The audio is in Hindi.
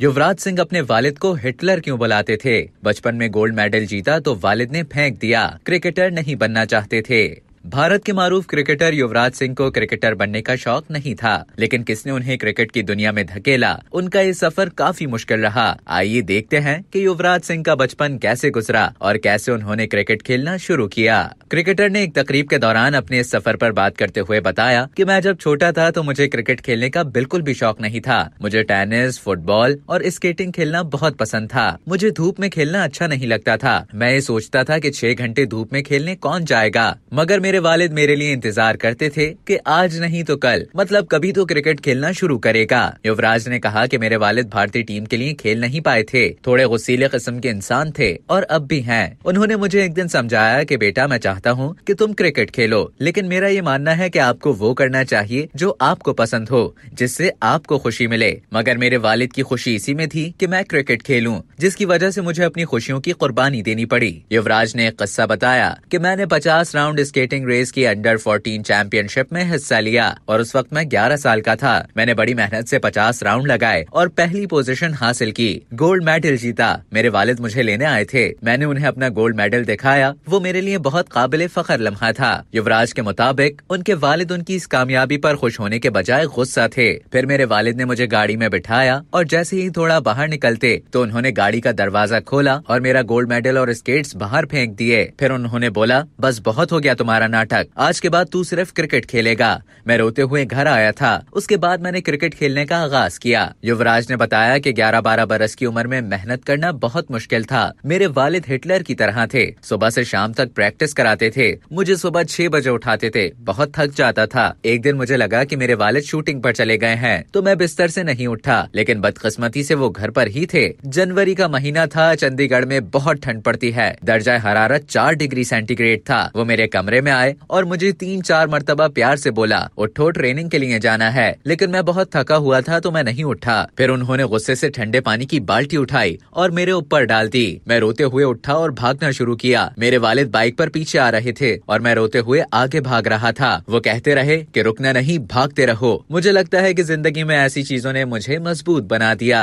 युवराज सिंह अपने वालिद को हिटलर क्यों बुलाते थे बचपन में गोल्ड मेडल जीता तो वालिद ने फेंक दिया क्रिकेटर नहीं बनना चाहते थे भारत के मारूफ क्रिकेटर युवराज सिंह को क्रिकेटर बनने का शौक नहीं था लेकिन किसने उन्हें क्रिकेट की दुनिया में धकेला उनका ये सफर काफी मुश्किल रहा आइए देखते हैं कि युवराज सिंह का बचपन कैसे गुजरा और कैसे उन्होंने क्रिकेट खेलना शुरू किया क्रिकेटर ने एक तकरीब के दौरान अपने इस सफर पर बात करते हुए बताया कि मैं जब छोटा था तो मुझे क्रिकेट खेलने का बिल्कुल भी शौक नहीं था मुझे टेनिस फुटबॉल और स्केटिंग खेलना बहुत पसंद था मुझे धूप में खेलना अच्छा नहीं लगता था मैं ये सोचता था की छह घंटे धूप में खेलने कौन जाएगा मगर मेरे मेरे वालिद मेरे लिए इंतजार करते थे कि आज नहीं तो कल मतलब कभी तो क्रिकेट खेलना शुरू करेगा युवराज ने कहा कि मेरे वालिद भारतीय टीम के लिए खेल नहीं पाए थे थोड़े गुस्सीले किस्म के इंसान थे और अब भी हैं उन्होंने मुझे एक दिन समझाया कि बेटा मैं चाहता हूँ कि तुम क्रिकेट खेलो लेकिन मेरा ये मानना है कि आपको वो करना चाहिए जो आपको पसंद हो जिससे आपको खुशी मिले मगर मेरे वालिद की खुशी इसी में थी कि मैं क्रिकेट खेलूं जिसकी वजह से मुझे अपनी खुशियों की कुर्बानी देनी पड़ी युवराज ने एक कस्सा बताया कि मैंने 50 राउंड स्केटिंग रेसलिंग रेस की अंडर 14 चैंपियनशिप में हिस्सा लिया और उस वक्त मैं 11 साल का था मैंने बड़ी मेहनत से 50 राउंड लगाए और पहली पोजीशन हासिल की गोल्ड मेडल जीता मेरे वालिद मुझे लेने आए थे मैंने उन्हें अपना गोल्ड मेडल दिखाया वो मेरे लिए बहुत काबिल फखर लम्हा था युवराज के मुताबिक उनके वालिद उनकी इस कामयाबी आरोप खुश होने के बजाय गुस्सा थे फिर मेरे वालिद ने मुझे गाड़ी में बिठाया और जैसे ही थोड़ा बाहर निकलते तो उन्होंने गाड़ी का दरवाजा खोला और मेरा गोल्ड मेडल और स्केट्स बाहर फेंक दिए फिर उन्होंने बोला बस बहुत हो गया तुम्हारा नाटक आज के बाद तू सिर्फ क्रिकेट खेलेगा मैं रोते हुए घर आया था उसके बाद मैंने क्रिकेट खेलने का आगाज किया युवराज ने बताया कि 11-12 बरस की उम्र में मेहनत करना बहुत मुश्किल था मेरे वालिद हिटलर की तरह थे सुबह से शाम तक प्रैक्टिस कराते थे मुझे सुबह छह बजे उठाते थे बहुत थक जाता था एक दिन मुझे लगा की मेरे वालिद शूटिंग आरोप चले गए हैं तो मैं बिस्तर ऐसी नहीं उठा लेकिन बदकिस्मती ऐसी वो घर आरोप ही थे जनवरी का महीना था चंडीगढ़ में बहुत ठंड पड़ती है दर्जा हरारत चार डिग्री सेंटीग्रेड था वो मेरे कमरे में आए और मुझे तीन चार मरतबा प्यार से बोला उठो ट्रेनिंग के लिए जाना है लेकिन मैं बहुत थका हुआ था तो मैं नहीं उठा फिर उन्होंने गुस्से से ठंडे पानी की बाल्टी उठाई और मेरे ऊपर डाल दी मैं रोते हुए उठा और भागना शुरू किया मेरे वालिद बाइक पर पीछे आ रहे थे और मैं रोते हुए आगे भाग रहा था वो कहते रहे कि रुकना नहीं भागते रहो मुझे लगता है कि जिंदगी में ऐसी चीजों ने मुझे मजबूत बना दिया